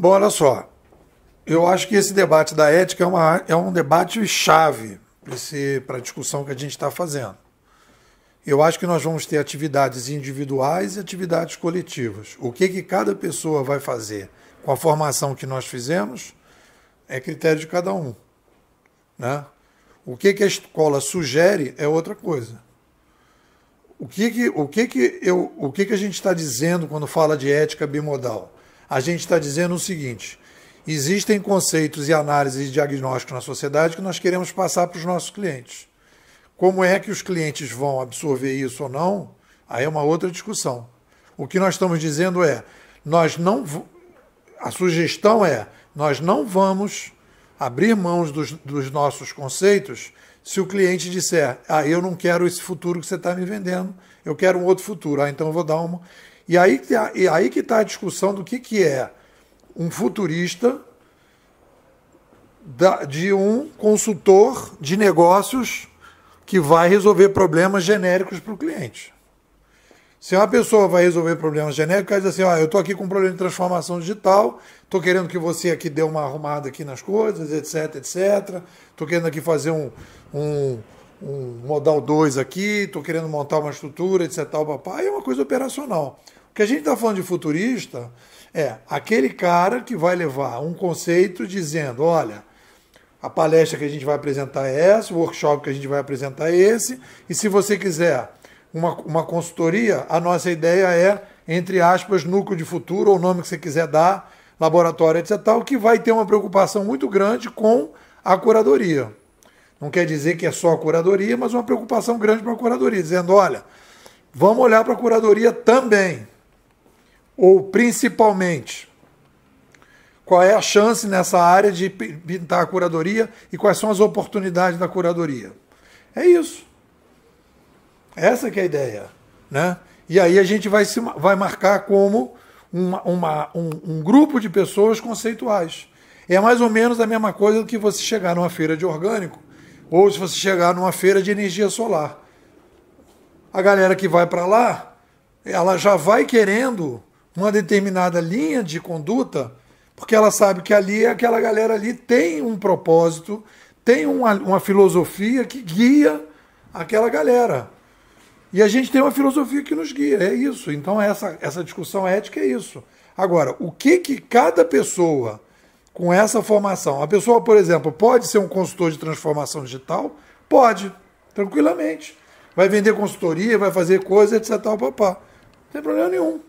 Bom, olha só. Eu acho que esse debate da ética é, uma, é um debate chave para a discussão que a gente está fazendo. Eu acho que nós vamos ter atividades individuais e atividades coletivas. O que, que cada pessoa vai fazer com a formação que nós fizemos é critério de cada um. Né? O que, que a escola sugere é outra coisa. O que, que, o que, que, eu, o que, que a gente está dizendo quando fala de ética bimodal? a gente está dizendo o seguinte: existem conceitos e análises e diagnóstico na sociedade que nós queremos passar para os nossos clientes. Como é que os clientes vão absorver isso ou não? Aí é uma outra discussão. O que nós estamos dizendo é: nós não. A sugestão é: nós não vamos abrir mãos dos, dos nossos conceitos se o cliente disser, ah, eu não quero esse futuro que você está me vendendo, eu quero um outro futuro. Ah, então eu vou dar uma. E aí, e aí que está a discussão do que, que é um futurista de um consultor de negócios que vai resolver problemas genéricos para o cliente. Se uma pessoa vai resolver problemas genéricos, ela diz assim, ó, ah, eu estou aqui com um problema de transformação digital, estou querendo que você aqui dê uma arrumada aqui nas coisas, etc, etc. Estou querendo aqui fazer um, um, um modal 2 aqui, estou querendo montar uma estrutura, etc. papai, é uma coisa operacional que a gente está falando de futurista é aquele cara que vai levar um conceito dizendo: olha, a palestra que a gente vai apresentar é essa, o workshop que a gente vai apresentar é esse, e se você quiser uma, uma consultoria, a nossa ideia é, entre aspas, núcleo de futuro, ou o nome que você quiser dar, laboratório, etc., tal, que vai ter uma preocupação muito grande com a curadoria. Não quer dizer que é só a curadoria, mas uma preocupação grande para a curadoria, dizendo: olha, vamos olhar para a curadoria também. Ou principalmente, qual é a chance nessa área de pintar a curadoria e quais são as oportunidades da curadoria? É isso. Essa que é a ideia, né? E aí a gente vai, se, vai marcar como uma, uma um, um grupo de pessoas conceituais. É mais ou menos a mesma coisa do que você chegar numa feira de orgânico ou se você chegar numa feira de energia solar. A galera que vai para lá, ela já vai querendo uma determinada linha de conduta, porque ela sabe que ali, aquela galera ali tem um propósito, tem uma, uma filosofia que guia aquela galera. E a gente tem uma filosofia que nos guia, é isso. Então essa, essa discussão ética é isso. Agora, o que que cada pessoa com essa formação, a pessoa, por exemplo, pode ser um consultor de transformação digital? Pode, tranquilamente. Vai vender consultoria, vai fazer coisa, etc. Papá. Não tem problema nenhum.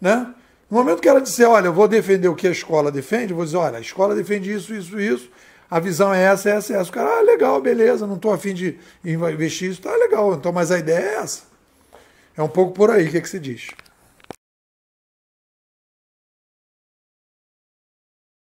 Né? No momento que ela disser, olha, eu vou defender o que a escola defende, eu vou dizer, olha, a escola defende isso, isso, isso, a visão é essa, essa, essa. O cara, ah, legal, beleza, não estou afim de investir isso, tá legal, então, mas a ideia é essa. É um pouco por aí, o que, é que se diz?